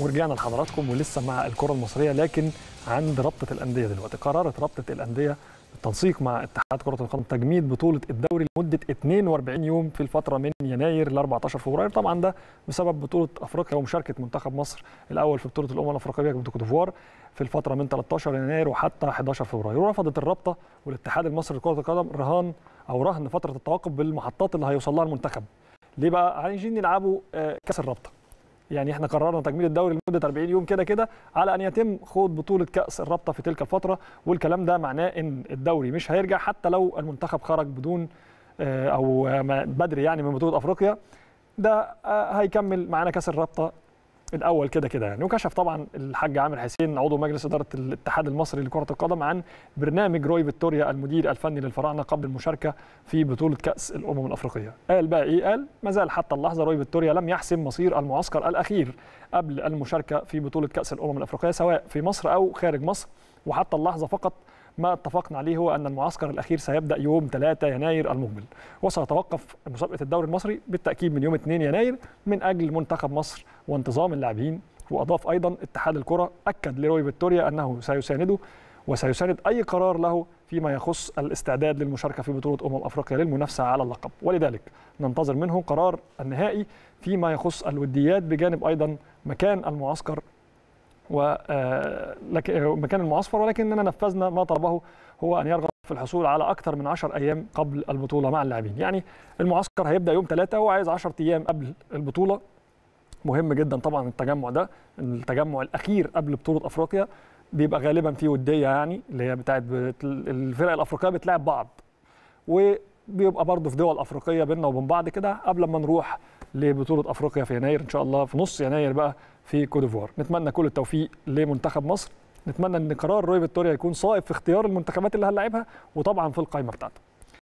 ورجعنا لحضراتكم ولسه مع الكره المصريه لكن عند رابطه الانديه دلوقتي قررت رابطه الانديه بالتنسيق مع اتحاد كره القدم تجميد بطوله الدوري لمده 42 يوم في الفتره من يناير ل 14 فبراير طبعا ده بسبب بطوله افريقيا ومشاركه منتخب مصر الاول في بطوله الامم الافريقيه كوت ديفوار في الفتره من 13 يناير وحتى 11 فبراير ورفضت الرابطه والاتحاد المصري لكره القدم رهان او رهن فتره التوقف بالمحطات اللي هيوصل لها المنتخب ليه بقى عايزين يلعبوا آه، كاس الرابطه يعني احنا قررنا تجميد الدوري لمده 40 يوم كده كده على ان يتم خوض بطوله كاس الرابطه في تلك الفتره والكلام ده معناه ان الدوري مش هيرجع حتى لو المنتخب خرج بدون آه، او بدري يعني من بطوله افريقيا ده آه، هيكمل معانا كاس الرابطه الاول كده كده يعني وكشف طبعا الحاج عامر حسين عضو مجلس اداره الاتحاد المصري لكره القدم عن برنامج روي فيكتوريا المدير الفني للفراعنه قبل المشاركه في بطوله كاس الامم الافريقيه قال بقى ايه قال ما زال حتى اللحظه روي فيكتوريا لم يحسم مصير المعسكر الاخير قبل المشاركه في بطوله كاس الامم الافريقيه سواء في مصر او خارج مصر وحتى اللحظه فقط ما اتفقنا عليه هو أن المعسكر الأخير سيبدأ يوم 3 يناير المقبل وستتوقف مسابقة الدوري المصري بالتأكيد من يوم 2 يناير من أجل منتخب مصر وانتظام اللاعبين وأضاف أيضا اتحاد الكرة أكد لروي فيكتوريا أنه سيسانده وسيساند أي قرار له فيما يخص الاستعداد للمشاركة في بطولة أمم أفريقيا للمنافسة على اللقب ولذلك ننتظر منه قرار النهائي فيما يخص الوديات بجانب أيضا مكان المعسكر ومكان آه، المعصفر ولكننا نفذنا ما طلبه هو ان يرغب في الحصول على اكثر من 10 ايام قبل البطوله مع اللاعبين يعني المعسكر هيبدا يوم 3 عايز 10 ايام قبل البطوله مهم جدا طبعا التجمع ده التجمع الاخير قبل بطوله افريقيا بيبقى غالبا فيه وديه يعني اللي هي بتاعت الفرق الافريقيه بتلاعب بعض وبيبقى برضه في دول افريقيه بيننا وبين بعض كده قبل ما نروح لبطوله افريقيا في يناير ان شاء الله في نص يناير بقى في كوت ديفوار نتمنى كل التوفيق لمنتخب مصر نتمنى ان قرار روي فيكتوريا يكون صائب في اختيار المنتخبات اللي هنلاعبها وطبعا في القائمه بتاعته